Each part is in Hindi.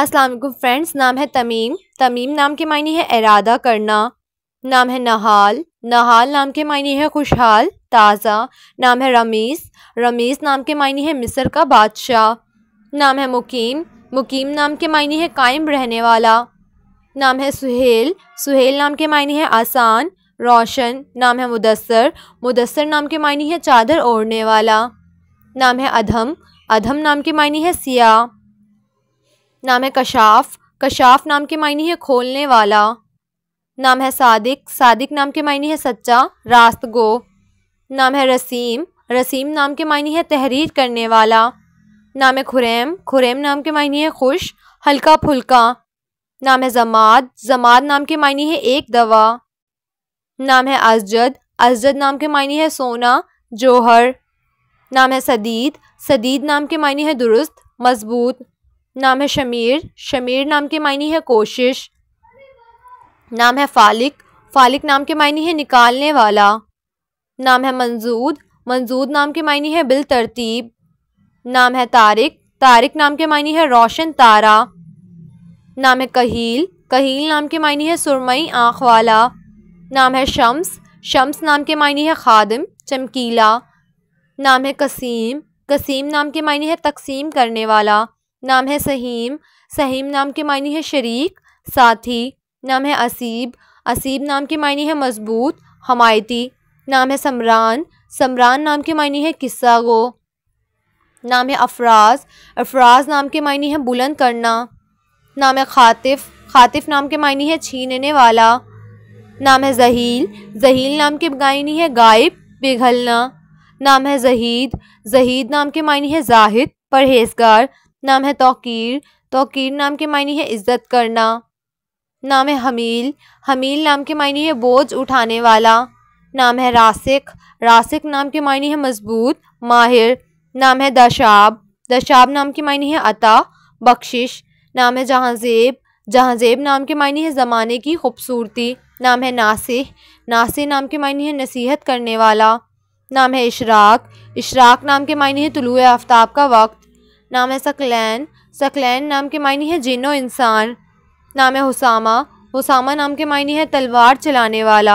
अस्सलाम फ्रेंड्स नाम है तमीम तमीम नाम के मायने है इरादा करना नाम है नहाल नहाल नाम के मायने है खुशहाल ताज़ा नाम है रमीस रमीस नाम के मायने है मिस्र का बादशाह नाम है मुकीम मुकीम नाम के मायने है कायम रहने वाला नाम है सुहेल सुहेल नाम के मायने है आसान रोशन नाम है मुदसर मुदसर नाम के मायने है चादर ओढ़ने वाला नाम है अधम अधम नाम के मायने है सियाह नाम है कशाफ कशाफ नाम के मायने है खोलने वाला नाम है सादिक सादिक नाम के मायने है सच्चा रास्त गो नाम है रसीम रसीम नाम के मायने है तहरीर करने वाला नाम है खुरैम खुरैम नाम के मायने है खुश हल्का फुल्का नाम है जमात जमात नाम के मायने है एक दवा नाम है असजद अजद नाम के मायने है सोना जोहर नाम है सदीद सदीद नाम के मायने है दुरुस्त मजबूत नाम है शमीर शमीर नाम के मायने है कोशिश नाम है फालिक फालिक नाम के मायने है निकालने वाला नाम है मंजूद मंजूद नाम के मायने है बिल तरतीब नाम है तारिक तारिक नाम के मायने है रोशन तारा नाम है कहील कहील नाम के मायने है सुरमई आँख वाला नाम है शम्स शम्स नाम के मायने है खादम चमकीला नाम है कसीम कसीम नाम के मायने है तकसीम करने वाला नाम है सहीम सहीम नाम के मायने है शरीक साथी नाम है असीब असीब नाम के मायने है मजबूत हमायती नाम है समरान समरान नाम के मायने है किस्सा गो नाम है अफराज अफराज नाम के मायने है बुलंद करना नाम है खातिफ खातिफ नाम के मायने है छीनने वाला नाम है जहील जहील नाम के मायने है गायब पिघलना नाम है जहीद जहीद नाम के मायने है जाहिद परहेजगार नाम है तोकीर तोकीर नाम के मायने है इज़्ज़त करना नाम है हमील हमील नाम के मायने है बोझ उठाने वाला नाम है रासिक रासिक नाम के मायने है मजबूत माहिर नाम है दशाब दशाब नाम के मायने है अता बख्शिश नाम है जहाँजेब जहाँजेब नाम के मायने है ज़माने की खूबसूरती नाम है नासिह नासिह नाम के मायने है नसीहत करने वाला नाम है इशराक इशराक नाम के मायने है तुलु आफ्ताब का वक्त नाम है सकलैन सकलैन नाम के मायने है जिनो इंसान नाम है हुसामा हुसामा नाम के मायने है तलवार चलाने वाला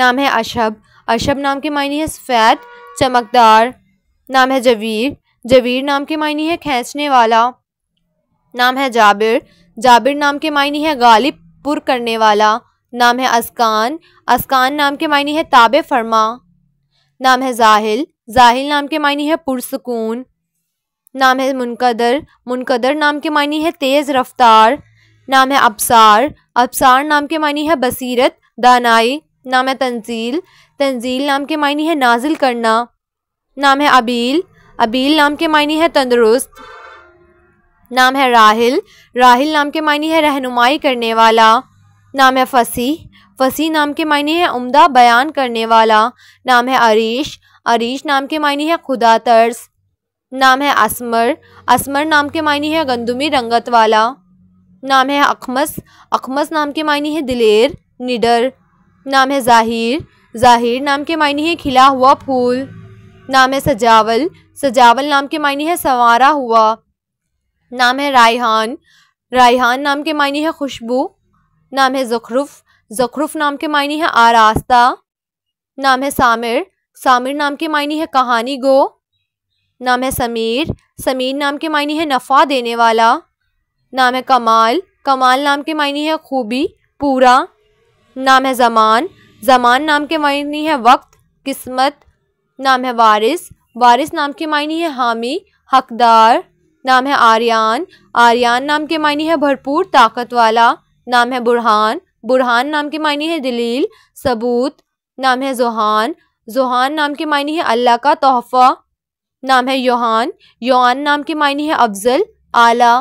नाम है अशब अशब नाम के मायने है सफ़ैद चमकदार नाम है जवीर जवीर नाम के मायने है खींचने वाला नाम है जाबिर जाबिर नाम के मायने है गालिब पुर करने वाला नाम है अस्कान अस्कान नाम के मायने है ताब फरमा नाम है जाहिल जाहिल नाम के मायने है पुरसकून नाम है मुनकदर मुनकदर नाम के मानी है तेज़ रफ्तार नाम है अबसार अबसार नाम के मानी है बसीरत दानाई नाम है तंजील तंजील नाम के मानी है नाजिल करना नाम है अबील अबील नाम के मानी है तंदुरुस्त नाम है राहिल राहिल नाम के मानी है रहनुमाई करने वाला नाम है फसी फसी नाम के मानी है उम्दा बयान करने वाला नाम है अरीश अरीश नाम के मानी है खुदा तर्स नाम है असमर असमर नाम के मायने है गंदुमी रंगत वाला नाम है अखमस अखमस नाम के मायने है दिलेर निडर नाम है जाहिर जाहिर नाम के मायने है खिला हुआ फूल नाम है सजावल सजावल नाम के मायने है संवारा हुआ नाम है रायहान रायहान नाम के मायने है खुशबू नाम है जखरुफ जखरुफ नाम के मायने है आरास्ता नाम है सामिर सामिर नाम के मायने है कहानी गो नाम है समीर समीर नाम के मायने है नफ़ा देने वाला नाम है कमाल कमाल नाम के मायने है खूबी पूरा नाम है ज़मान ज़मान नाम के मायने है वक्त किस्मत नाम है वारिस वारिस नाम के मायने है हामी हकदार नाम है आर्यन आर्यन नाम के मायने है भरपूर ताकत वाला नाम है बुरहान बुरहान नाम के मायने है दलील सबूत नाम है जोहान जोहान नाम के मायने है अल्लाह का तोहफ़ा नाम है योहान योहान नाम के मायने है अफजल आला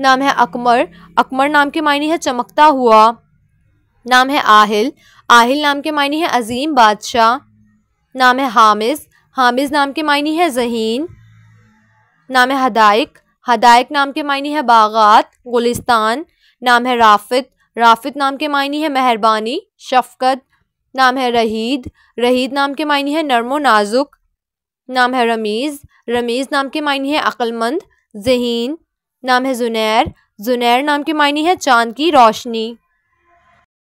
नाम है अकमर अकमर नाम के मायने है चमकता हुआ नाम है आहिल आहिल नाम के मायने है अजीम बादशाह नाम है हामिज हामिज नाम के मायने है जहीन नाम है हदायक हदायक नाम के मायने है बागात गुलिस्तान नाम है राफत राफत नाम के मायने है मेहरबानी शफकत नाम है रहीद रहीद नाम के मायने है नरमो नाजुक नाम है रमीज़ रमीज़ नाम के मायने है अक्लमंद जहीन नाम है जुनैर जुनैर नाम के मायने है चांद की रोशनी